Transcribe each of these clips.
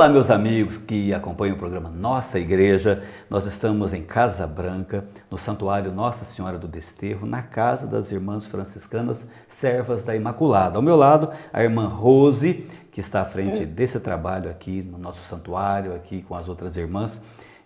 Olá, meus amigos que acompanham o programa Nossa Igreja. Nós estamos em Casa Branca, no Santuário Nossa Senhora do Desterro, na casa das irmãs franciscanas Servas da Imaculada. Ao meu lado, a irmã Rose, que está à frente é. desse trabalho aqui no nosso santuário, aqui com as outras irmãs.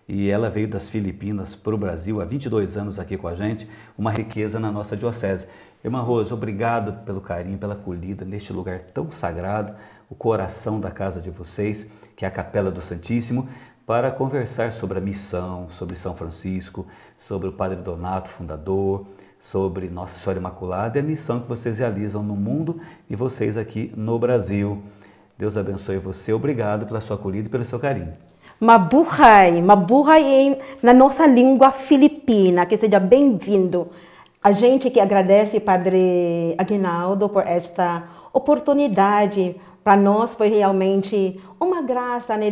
E ela veio das Filipinas para o Brasil há 22 anos aqui com a gente, uma riqueza na nossa diocese. Irmã Rose, obrigado pelo carinho, pela acolhida neste lugar tão sagrado o coração da casa de vocês, que é a Capela do Santíssimo, para conversar sobre a missão, sobre São Francisco, sobre o Padre Donato, fundador, sobre Nossa Senhora Imaculada e a missão que vocês realizam no mundo e vocês aqui no Brasil. Deus abençoe você. Obrigado pela sua acolhida e pelo seu carinho. Mabuhay, mabuhay na nossa língua filipina. Que seja bem-vindo. A gente que agradece, Padre Aguinaldo, por esta oportunidade para nós foi realmente uma graça né,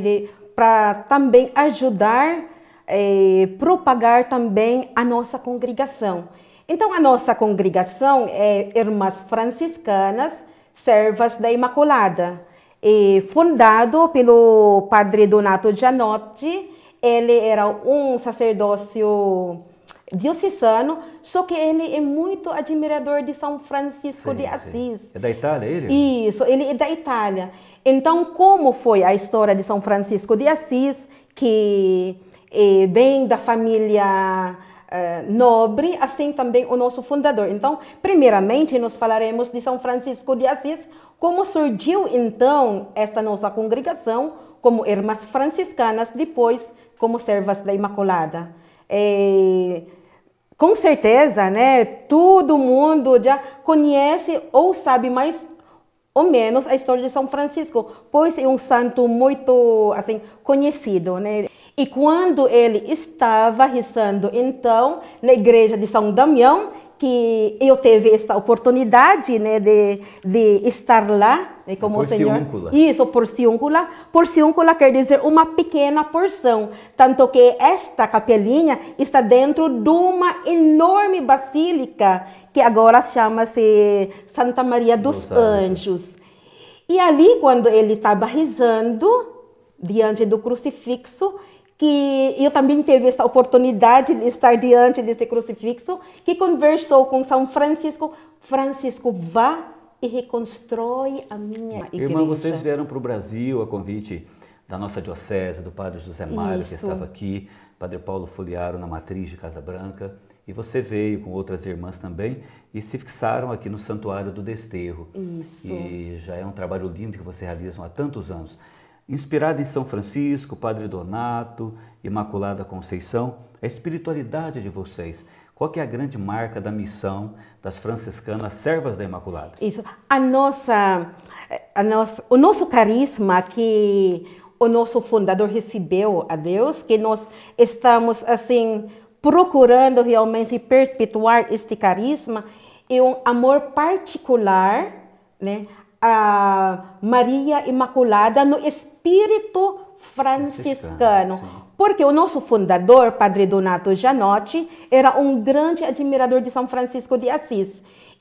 para também ajudar, eh, propagar também a nossa congregação. Então, a nossa congregação é Irmãs Franciscanas Servas da Imaculada, e fundado pelo Padre Donato Gianotti. Ele era um sacerdócio diocesano, só que ele é muito admirador de São Francisco sim, de Assis. Sim. É da Itália é ele? Isso, ele é da Itália. Então, como foi a história de São Francisco de Assis, que é, vem da família eh, nobre, assim também o nosso fundador. Então, primeiramente, nós falaremos de São Francisco de Assis, como surgiu então esta nossa congregação como irmãs franciscanas, depois como servas da Imaculada. É, com certeza, né? Todo mundo já conhece ou sabe mais ou menos a história de São Francisco, pois é um santo muito assim conhecido, né? E quando ele estava rezando então na igreja de São Damião, que eu tive esta oportunidade né, de, de estar lá, né, como por o senhor... Ciúncula. Isso, por Porciúncula quer dizer uma pequena porção, tanto que esta capelinha está dentro de uma enorme basílica que agora chama-se Santa Maria dos, dos Anjos. Anjos. E ali, quando ele estava rezando diante do crucifixo, que eu também tive essa oportunidade de estar diante desse crucifixo, que conversou com São Francisco. Francisco, vá e reconstrói a minha igreja. Irmã, vocês vieram para o Brasil a convite da nossa diocese, do padre José Mário, Isso. que estava aqui, padre Paulo Foliaro, na matriz de Casa Branca. E você veio com outras irmãs também e se fixaram aqui no Santuário do Desterro. Isso. E já é um trabalho lindo que você realiza há tantos anos. Inspirada em São Francisco, Padre Donato, Imaculada Conceição, a espiritualidade de vocês, qual é a grande marca da missão das franciscanas servas da Imaculada? Isso, a nossa, a nossa, o nosso carisma que o nosso fundador recebeu a Deus, que nós estamos assim procurando realmente perpetuar este carisma e é um amor particular, né, a Maria Imaculada no espírito franciscano. Porque o nosso fundador, Padre Donato Janotti, era um grande admirador de São Francisco de Assis.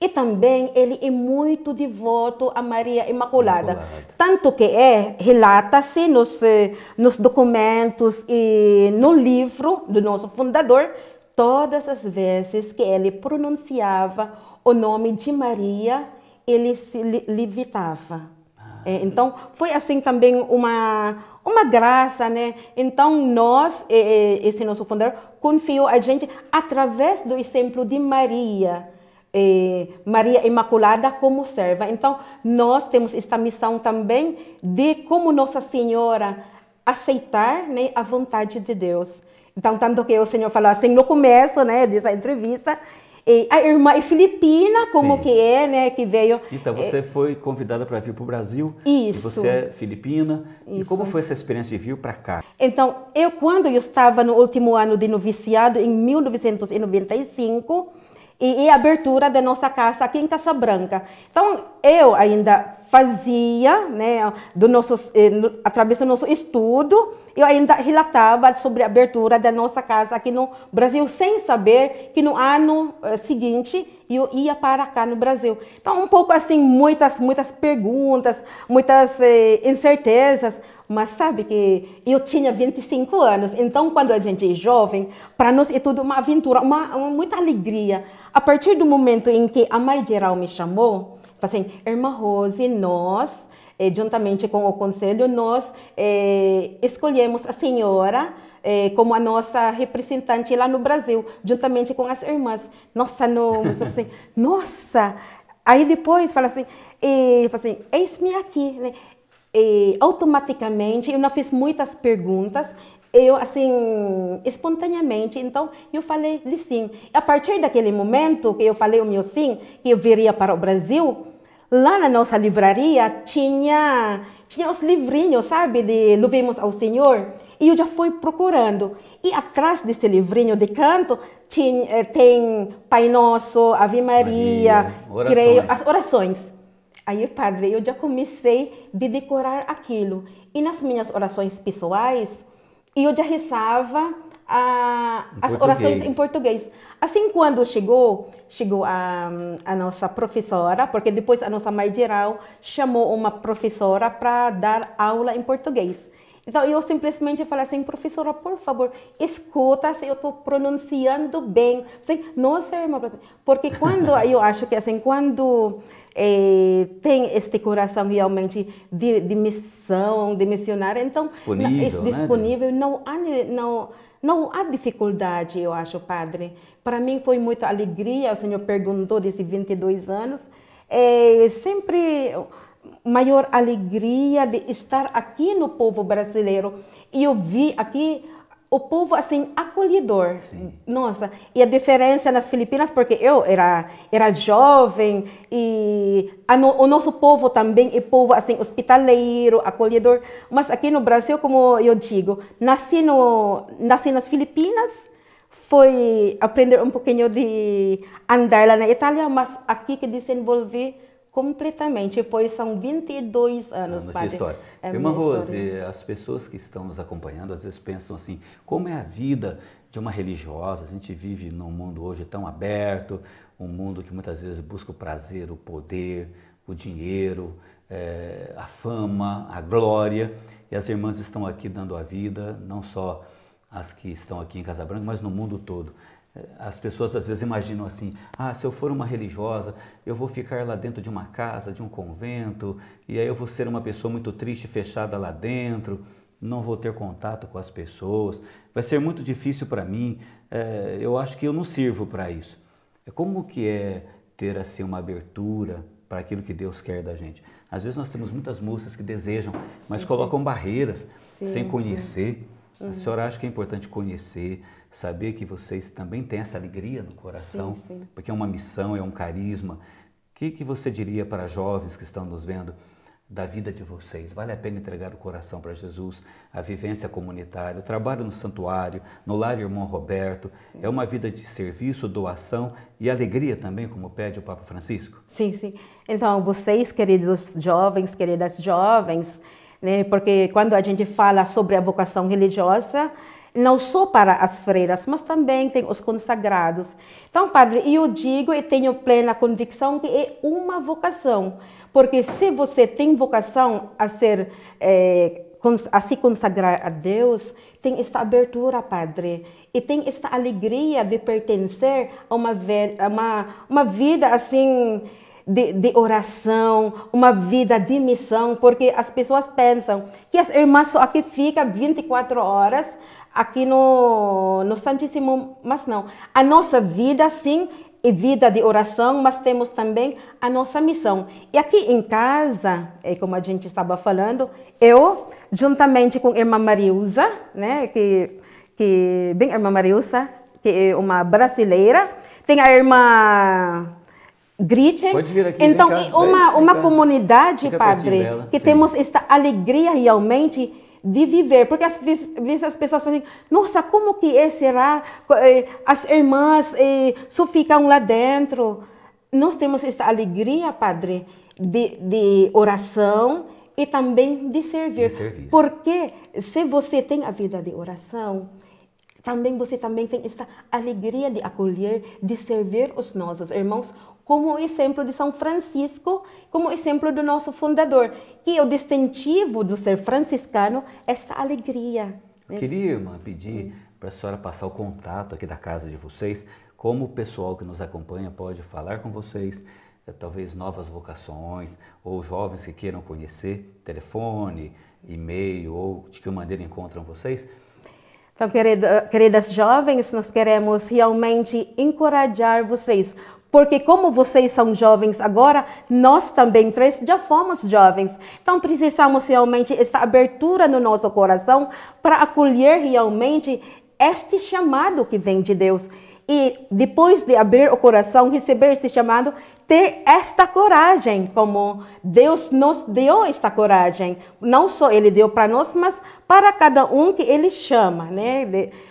E também ele é muito devoto a Maria Imaculada. Imaculada. Tanto que é, relata-se nos, eh, nos documentos e no livro do nosso fundador, todas as vezes que ele pronunciava o nome de Maria ele se levitava. Ah. É, então, foi assim também uma, uma graça, né? Então, nós, é, é, esse nosso fundador, confiou a gente através do exemplo de Maria. É, Maria Imaculada como serva. Então, nós temos esta missão também de, como Nossa Senhora, aceitar né, a vontade de Deus. Então, tanto que o Senhor falou assim no começo né, dessa entrevista, e a irmã e filipina, como Sim. que é, né, que veio... Então, você é... foi convidada para vir para o Brasil. Isso. E você é filipina. Isso. E como foi essa experiência de vir para cá? Então, eu quando eu estava no último ano de noviciado, em 1995, e, e a abertura da nossa casa aqui em Casa Branca. Então, eu ainda fazia, né, do nosso, eh, através do nosso estudo, eu ainda relatava sobre a abertura da nossa casa aqui no Brasil, sem saber que no ano eh, seguinte eu ia para cá no Brasil. Então, um pouco assim, muitas, muitas perguntas, muitas eh, incertezas, mas sabe que eu tinha 25 anos, então quando a gente é jovem, para nós é tudo uma aventura, uma, uma, muita alegria. A partir do momento em que a mãe geral me chamou, assim, irmã Rose, nós, eh, juntamente com o conselho, nós eh, escolhemos a senhora eh, como a nossa representante lá no Brasil, juntamente com as irmãs. Nossa, não, assim, nossa. Aí depois fala assim, e, eh, assim eis-me aqui, né? E, automaticamente, eu não fiz muitas perguntas, eu assim, espontaneamente, então eu falei de sim. A partir daquele momento que eu falei o meu sim, que eu viria para o Brasil, lá na nossa livraria tinha, tinha os livrinhos, sabe, de Louvemos ao Senhor. E eu já fui procurando. E atrás desse livrinho de canto tinha, eh, tem Pai Nosso, Ave Maria, Maria orações. Creio, as orações. Aí, Padre, eu já comecei de decorar aquilo. E nas minhas orações pessoais, eu já rezava a, ah, as orações em português. Assim, quando chegou, chegou a, a nossa professora, porque depois a nossa mãe geral chamou uma professora para dar aula em português. Então, eu simplesmente falei assim, professora, por favor, escuta se eu estou pronunciando bem. Assim, nossa, irmã, porque quando, eu acho que assim, quando é, tem este coração realmente de, de missão, de missionário. Então, disponível, é disponível. Né? Não, há, não, não há dificuldade, eu acho, padre. Para mim foi muita alegria. O senhor perguntou desses 22 anos. É sempre maior alegria de estar aqui no povo brasileiro. E eu vi aqui o povo assim acolhedor. Sim. Nossa, e a diferença nas Filipinas porque eu era era jovem e no, o nosso povo também é povo assim hospitaleiro, acolhedor, mas aqui no Brasil, como eu digo, nasci no nasci nas Filipinas, foi aprender um pouquinho de andar lá na Itália, mas aqui que desenvolvi completamente, pois são 22 anos. anos ah, de história. É Irmã Rose, história. as pessoas que estão nos acompanhando às vezes pensam assim, como é a vida de uma religiosa? A gente vive num mundo hoje tão aberto, um mundo que muitas vezes busca o prazer, o poder, o dinheiro, é, a fama, a glória. E as irmãs estão aqui dando a vida, não só as que estão aqui em Casa Branca, mas no mundo todo. As pessoas às vezes imaginam assim: ah, se eu for uma religiosa, eu vou ficar lá dentro de uma casa, de um convento, e aí eu vou ser uma pessoa muito triste, fechada lá dentro, não vou ter contato com as pessoas, vai ser muito difícil para mim, é, eu acho que eu não sirvo para isso. É como que é ter assim uma abertura para aquilo que Deus quer da gente? Às vezes nós temos muitas moças que desejam, mas sim, colocam sim. barreiras sim, sem conhecer. A uhum. senhora acha que é importante conhecer? saber que vocês também têm essa alegria no coração, sim, sim. porque é uma missão, é um carisma. O que, que você diria para jovens que estão nos vendo da vida de vocês? Vale a pena entregar o coração para Jesus, a vivência comunitária, o trabalho no santuário, no lar irmão Roberto. Sim. É uma vida de serviço, doação e alegria também, como pede o Papa Francisco? Sim, sim. Então, vocês, queridos jovens, queridas jovens, né, porque quando a gente fala sobre a vocação religiosa, não só para as freiras, mas também tem os consagrados. Então, padre, eu digo e tenho plena convicção que é uma vocação, porque se você tem vocação a ser é, a se consagrar a Deus, tem esta abertura, Padre, e tem esta alegria de pertencer a uma, uma, uma vida assim de, de, oração, uma vida de missão, porque as pessoas pensam que as irmãs só aqui ficam 24 horas aqui no, no Santíssimo, mas não. A nossa vida, sim, é vida de oração, mas temos também a nossa missão. E aqui em casa, é como a gente estava falando, eu, juntamente com a irmã Mariusa, né, que, que bem, a irmã Mariusa, que é uma brasileira, tem a irmã gritem. Pode vir aqui, então, cá, uma, vem, uma comunidade, padre, que Sim. temos esta alegria realmente de viver, porque às vezes as pessoas falam assim, nossa, como que é, será? Eh, as irmãs eh, só ficam lá dentro. Nós temos esta alegria, padre, de, de oração e também de servir. de servir. Porque se você tem a vida de oração, também você também tem esta alegria de acolher, de servir os nossos irmãos, como o exemplo de São Francisco, como o exemplo do nosso fundador. E o distintivo do ser franciscano é essa alegria. Né? Eu queria, irmã, pedir para a senhora passar o contato aqui da casa de vocês, como o pessoal que nos acompanha pode falar com vocês, eh, talvez novas vocações ou jovens que queiram conhecer, telefone, e-mail ou de que maneira encontram vocês? Então, querido, queridas jovens, nós queremos realmente encorajar vocês porque como vocês são jovens agora, nós também três já fomos jovens. Então precisamos realmente essa abertura no nosso coração para acolher realmente este chamado que vem de Deus. E depois de abrir o coração, receber este chamado, ter esta coragem, como Deus nos deu esta coragem. Não só Ele deu para nós, mas para cada um que Ele chama, né?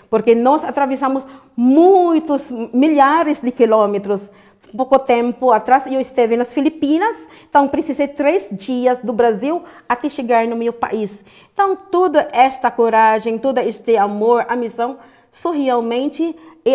Porque nós atravessamos muitos milhares de quilômetros pouco tempo atrás eu esteve nas Filipinas, então precisei três dias do Brasil até chegar no meu país. Então toda esta coragem, todo este amor, a missão, só realmente é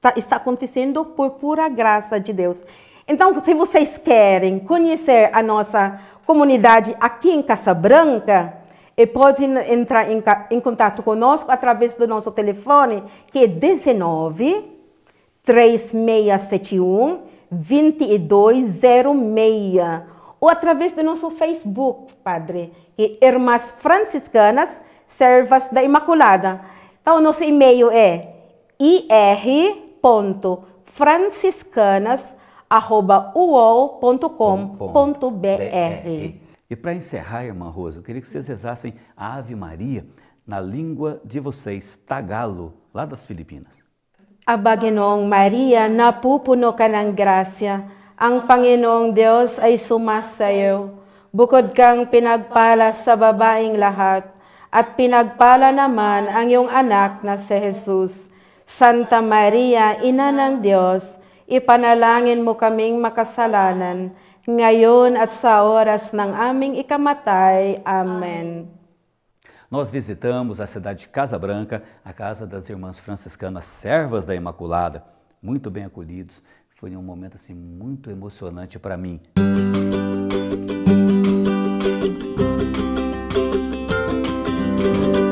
tá, está acontecendo por pura graça de Deus. Então, se vocês querem conhecer a nossa comunidade aqui em Casabranca, e eh, podem entrar em, em contato conosco através do nosso telefone, que é 19 3671 2206 ou através do nosso Facebook, Padre, e Irmãs Franciscanas Servas da Imaculada. Então, o nosso e-mail é ir.franciscanas.uol.com.br. E para encerrar, irmã Rosa, eu queria que vocês rezassem a Ave Maria na língua de vocês, tagalo, lá das Filipinas. Aba Maria, napupuno ka ng grasya. Ang Panginoong Diyos ay sumasayo. Bukod kang pinagpala sa babaing lahat, at pinagpala naman ang iyong anak na si Jesus. Santa Maria, Ina ng Diyos, ipanalangin mo kaming makasalanan, ngayon at sa oras ng aming ikamatay. Amen. Amen. nós visitamos a cidade de Casa Branca, a casa das irmãs franciscanas servas da Imaculada, muito bem acolhidos. Foi um momento assim muito emocionante para mim. Música